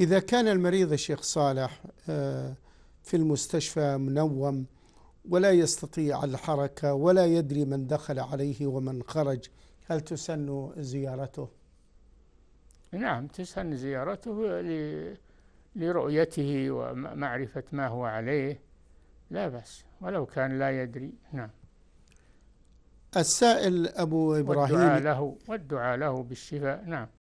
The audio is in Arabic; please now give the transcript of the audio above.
إذا كان المريض الشيخ صالح آه، في المستشفى منوم ولا يستطيع الحركة ولا يدري من دخل عليه ومن خرج هل تسن زيارته؟ نعم تسن زيارته لرؤيته ومعرفة ما هو عليه لا بأس ولو كان لا يدري نعم السائل أبو إبراهيم والدعاء له والدعاء له بالشفاء نعم